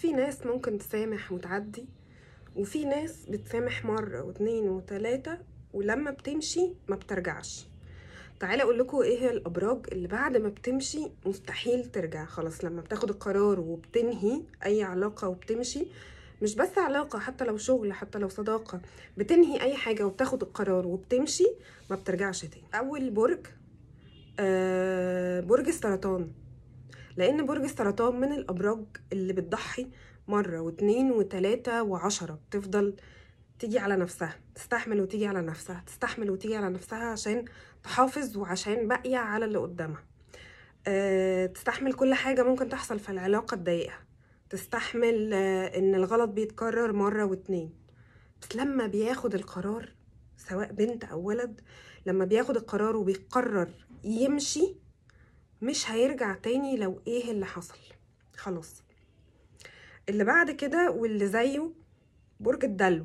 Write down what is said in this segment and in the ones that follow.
في ناس ممكن تسامح وتعدي وفي ناس بتسامح مرة واتنين وتلاتة ولما بتمشي ما بترجعش تعالى اقول لكم ايه هي الابراج اللي بعد ما بتمشي مستحيل ترجع خلاص لما بتاخد القرار وبتنهي اي علاقه وبتمشي مش بس علاقه حتى لو شغل حتى لو صداقه بتنهي اي حاجه وبتاخد القرار وبتمشي ما بترجعش تاني اول برج آه برج السرطان لأن برج السرطان من الأبراج اللي بتضحي مرة واتنين وتلاتة وعشرة بتفضل تيجي على نفسها تستحمل وتيجي على نفسها تستحمل وتيجي على نفسها عشان تحافظ وعشان باقية على اللي قدامها أه تستحمل كل حاجة ممكن تحصل في العلاقة تضايقها تستحمل أه إن الغلط بيتكرر مرة واتنين بس لما بياخد القرار سواء بنت أو ولد لما بياخد القرار وبيقرر يمشي مش هيرجع تاني لو ايه اللي حصل خلاص اللي بعد كده واللي زيه برج الدلو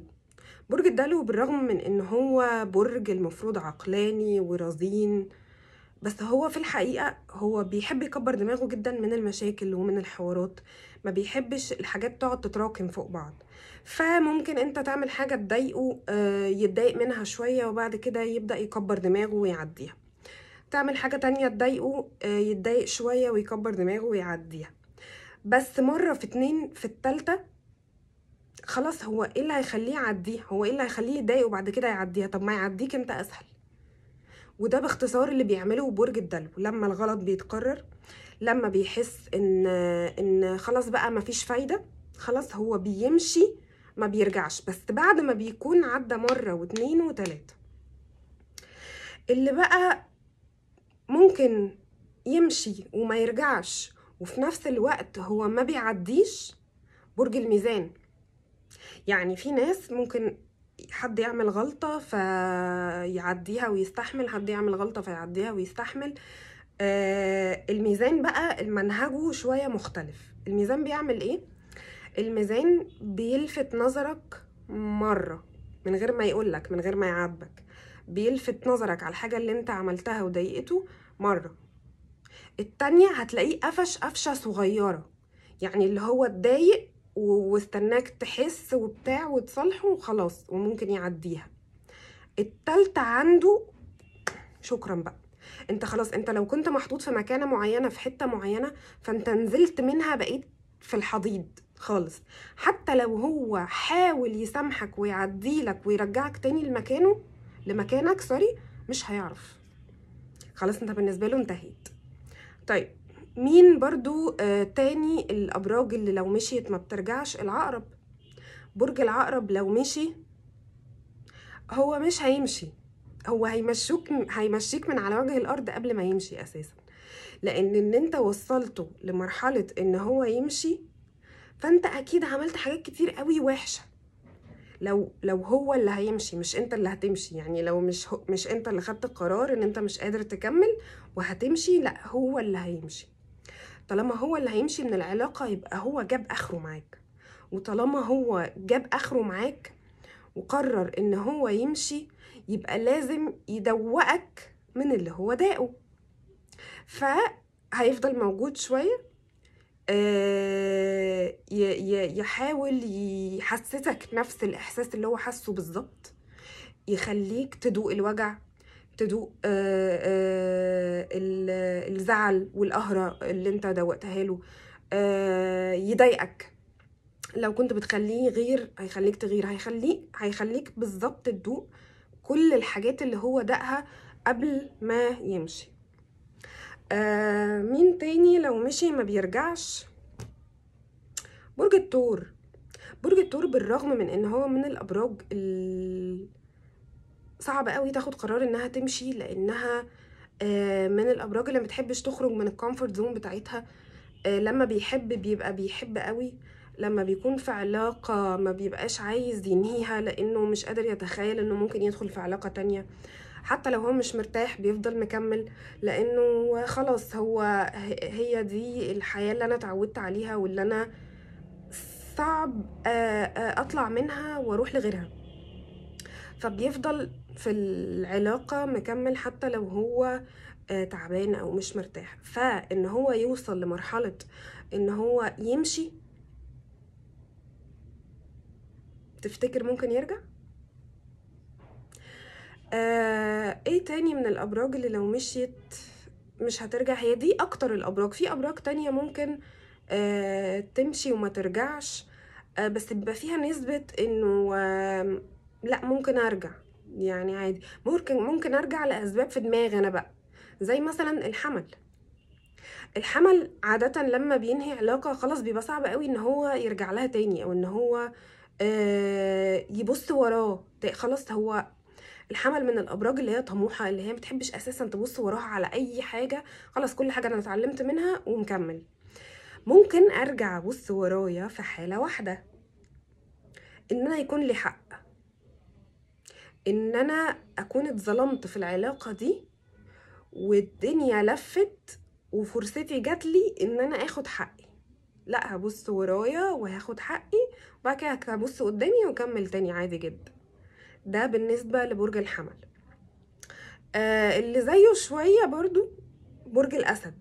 برج الدلو بالرغم من ان هو برج المفروض عقلاني ورزين بس هو في الحقيقة هو بيحب يكبر دماغه جدا من المشاكل ومن الحوارات ما بيحبش الحاجات تقعد تتراكم فوق بعض فممكن انت تعمل حاجة تضايقه آه، يتضايق منها شوية وبعد كده يبدأ يكبر دماغه ويعديها تعمل حاجة تانية تضايقه آه، يتضايق شوية ويكبر دماغه ويعديها بس مرة في اتنين في التالتة خلاص هو ايه اللي هيخليه يعديه هو ايه اللي هيخليه يضايقه وبعد كده يعديها طب ما يعديك انت اسهل وده باختصار اللي بيعمله برج الدلو لما الغلط بيتكرر لما بيحس ان ان خلاص بقى مفيش فايده خلاص هو بيمشي ما بيرجعش بس بعد ما بيكون عدى مره واتنين وتلاته اللي بقى ممكن يمشي وما يرجعش وفي نفس الوقت هو ما بيعديش برج الميزان يعني في ناس ممكن حد يعمل غلطة فيعديها ويستحمل حد يعمل غلطة فيعديها ويستحمل آه الميزان بقى منهجه شوية مختلف الميزان بيعمل ايه؟ الميزان بيلفت نظرك مرة من غير ما يقولك من غير ما يعاتبك بيلفت نظرك على الحاجة اللي انت عملتها وضايقته مرة التانية هتلاقيه قفش قفشة صغيرة يعني اللي هو اتضايق واستناك تحس وبتاع وتصالحه وخلاص وممكن يعديها التالتة عنده شكرا بقى انت خلاص انت لو كنت محطوط في مكانة معينة في حتة معينة فانت نزلت منها بقيت في الحضيض خالص حتى لو هو حاول يسامحك ويعديلك ويرجعك تاني لمكانه لمكانك سوري مش هيعرف خلاص انت بالنسبه له انتهيت طيب مين برضو آه تاني الابراج اللي لو مشيت ما بترجعش العقرب برج العقرب لو مشي هو مش هيمشي هو هيمشوك هيمشيك من على وجه الارض قبل ما يمشي اساسا لان ان انت وصلته لمرحله ان هو يمشي فانت اكيد عملت حاجات كتير قوي وحشه لو لو هو اللي هيمشي مش انت اللي هتمشي يعني لو مش مش انت اللي خدت القرار ان انت مش قادر تكمل وهتمشي لا هو اللي هيمشي طالما هو اللي هيمشي من العلاقه يبقى هو جاب اخره معاك وطالما هو جاب اخره معاك وقرر ان هو يمشي يبقى لازم يدوقك من اللي هو داقه فهيفضل موجود شويه آه، يحاول يحسسك نفس الإحساس اللي هو حاسه بالظبط يخليك تدوق الوجع تدوق آه، آه، الزعل والقهرة اللي انت دوقتها له يضايقك لو كنت بتخليه غير هيخليك تغير هيخليك هيخليك بالظبط تدوق كل الحاجات اللي هو دقها قبل ما يمشي آه، مين تاني لو مشي ما بيرجعش برج الثور برج الثور بالرغم من ان هو من الابراج صعب قوي تاخد قرار انها تمشي لانها آه، من الابراج اللي ما بتحبش تخرج من الكومفورت زون بتاعتها آه، لما بيحب بيبقى بيحب قوي لما بيكون في علاقة ما بيبقاش عايز ينهيها لأنه مش قادر يتخيل أنه ممكن يدخل في علاقة تانية حتى لو هو مش مرتاح بيفضل مكمل لانه خلاص هو هي دي الحياه اللي انا اتعودت عليها واللي انا صعب اطلع منها واروح لغيرها فبيفضل في العلاقه مكمل حتى لو هو تعبان او مش مرتاح فان هو يوصل لمرحله ان هو يمشي تفتكر ممكن يرجع آه، ايه تاني من الابراج اللي لو مشيت مش هترجع هي دي اكتر الابراج في ابراج تانية ممكن آه تمشي وما ترجعش آه بس بيبقى فيها نسبة انه آه لا ممكن ارجع يعني عادي ممكن ممكن ارجع لاسباب في دماغي انا بقى زي مثلا الحمل الحمل عادة لما بينهي علاقة خلاص بيبقى صعب قوي ان هو يرجع لها تاني او ان هو آه يبص وراه خلاص هو الحمل من الابراج اللي هي طموحه اللي هي ما بتحبش اساسا تبص وراها على اي حاجه خلاص كل حاجه انا اتعلمت منها ومكمل ممكن ارجع ابص ورايا في حاله واحده ان انا يكون لي حق ان انا اكون اتظلمت في العلاقه دي والدنيا لفت وفرصتي جات لي ان انا اخد حقي لا هبص ورايا وهاخد حقي وبعد كده هبص قدامي واكمل تاني عادي جدا ده بالنسبة لبرج الحمل آه اللي زيه شوية برضو برج الأسد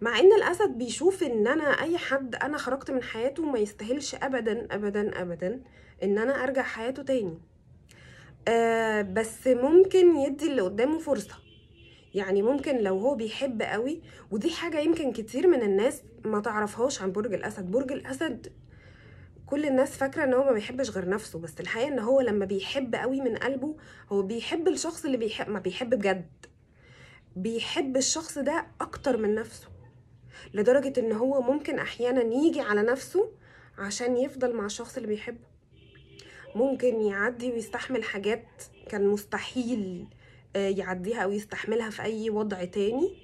مع ان الاسد بيشوف ان انا اي حد انا خرجت من حياته ما يستاهلش ابدا ابدا ابدا ان انا ارجع حياته تاني آه بس ممكن يدي اللي قدامه فرصه يعني ممكن لو هو بيحب قوي ودي حاجه يمكن كتير من الناس ما تعرفهاش عن برج الاسد برج الاسد كل الناس فاكره ان هو ما بيحبش غير نفسه بس الحقيقه ان هو لما بيحب قوي من قلبه هو بيحب الشخص اللي بيحب ما بيحب بجد بيحب الشخص ده اكتر من نفسه لدرجه ان هو ممكن احيانا يجي على نفسه عشان يفضل مع الشخص اللي بيحبه ممكن يعدي ويستحمل حاجات كان مستحيل آه، يعديها او يستحملها في اي وضع تاني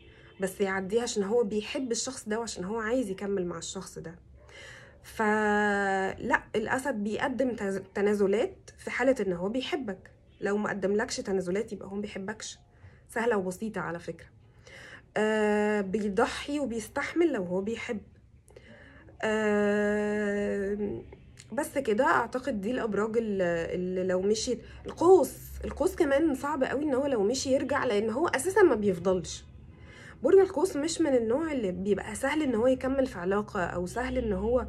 بس يعديها عشان هو بيحب الشخص ده وعشان هو عايز يكمل مع الشخص ده فلا الاسد بيقدم تنازلات في حاله ان هو بيحبك لو ما قدملكش تنازلات يبقى هو ما بيحبكش سهله وبسيطه على فكره آه بيضحي وبيستحمل لو هو بيحب آه بس كده اعتقد دي الابراج اللي لو مشيت القوس القوس كمان صعب قوي ان هو لو مشي يرجع لان هو اساسا ما بيفضلش برج القوس مش من النوع اللي بيبقى سهل ان هو يكمل في علاقه او سهل ان هو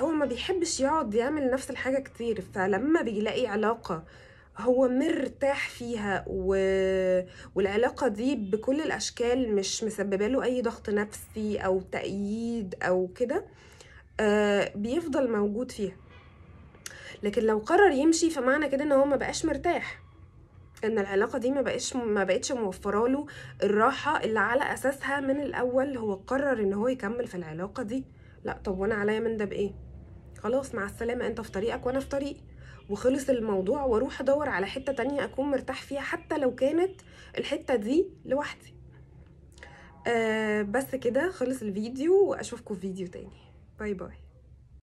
هو ما بيحبش يقعد يعمل نفس الحاجه كتير فلما بيلاقي علاقه هو مرتاح فيها و... والعلاقة دي بكل الأشكال مش مسببة له أي ضغط نفسي أو تأييد أو كده آه بيفضل موجود فيها لكن لو قرر يمشي فمعنى كده ان هو ما بقاش مرتاح ان العلاقه دي ما بقتش ما بقتش موفره له الراحه اللي على اساسها من الاول هو قرر ان هو يكمل في العلاقه دي لا طب وانا عليا من ده بايه خلاص مع السلامه انت في طريقك وانا في طريقي وخلص الموضوع واروح ادور على حته تانية اكون مرتاح فيها حتى لو كانت الحته دي لوحدي آه بس كده خلص الفيديو واشوفكم في فيديو تاني باي باي